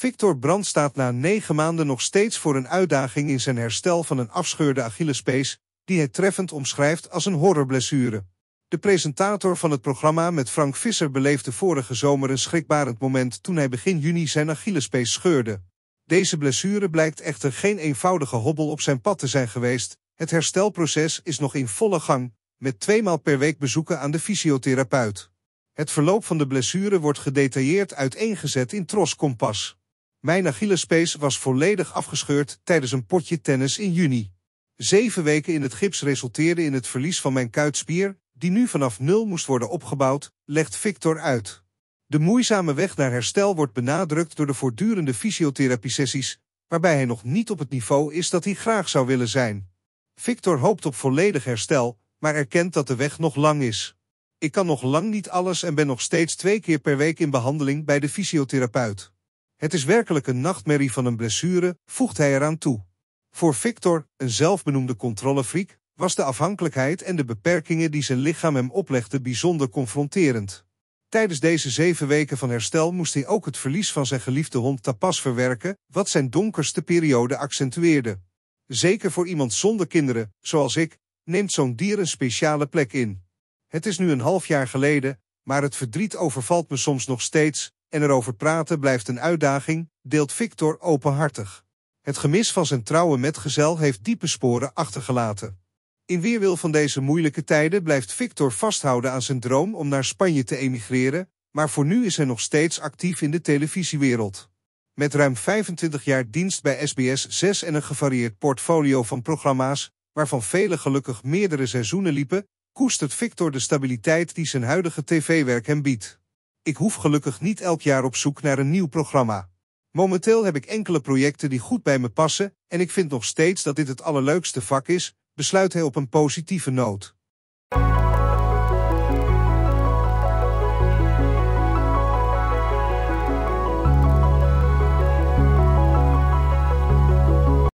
Victor Brand staat na negen maanden nog steeds voor een uitdaging in zijn herstel van een afscheurde Achillespees, die hij treffend omschrijft als een horrorblessure. De presentator van het programma met Frank Visser beleefde vorige zomer een schrikbarend moment toen hij begin juni zijn Achillespees scheurde. Deze blessure blijkt echter geen eenvoudige hobbel op zijn pad te zijn geweest. Het herstelproces is nog in volle gang, met tweemaal per week bezoeken aan de fysiotherapeut. Het verloop van de blessure wordt gedetailleerd uiteengezet in Tros mijn Achillespees was volledig afgescheurd tijdens een potje tennis in juni. Zeven weken in het gips resulteerde in het verlies van mijn kuitspier, die nu vanaf nul moest worden opgebouwd, legt Victor uit. De moeizame weg naar herstel wordt benadrukt door de voortdurende fysiotherapie-sessies, waarbij hij nog niet op het niveau is dat hij graag zou willen zijn. Victor hoopt op volledig herstel, maar erkent dat de weg nog lang is. Ik kan nog lang niet alles en ben nog steeds twee keer per week in behandeling bij de fysiotherapeut. Het is werkelijk een nachtmerrie van een blessure, voegt hij eraan toe. Voor Victor, een zelfbenoemde controlefriek, was de afhankelijkheid en de beperkingen die zijn lichaam hem oplegde bijzonder confronterend. Tijdens deze zeven weken van herstel moest hij ook het verlies van zijn geliefde hond Tapas verwerken, wat zijn donkerste periode accentueerde. Zeker voor iemand zonder kinderen, zoals ik, neemt zo'n dier een speciale plek in. Het is nu een half jaar geleden, maar het verdriet overvalt me soms nog steeds, en erover praten blijft een uitdaging, deelt Victor openhartig. Het gemis van zijn trouwe metgezel heeft diepe sporen achtergelaten. In weerwil van deze moeilijke tijden blijft Victor vasthouden aan zijn droom om naar Spanje te emigreren, maar voor nu is hij nog steeds actief in de televisiewereld. Met ruim 25 jaar dienst bij SBS 6 en een gevarieerd portfolio van programma's, waarvan vele gelukkig meerdere seizoenen liepen, koestert Victor de stabiliteit die zijn huidige tv-werk hem biedt. Ik hoef gelukkig niet elk jaar op zoek naar een nieuw programma. Momenteel heb ik enkele projecten die goed bij me passen en ik vind nog steeds dat dit het allerleukste vak is, besluit hij op een positieve noot.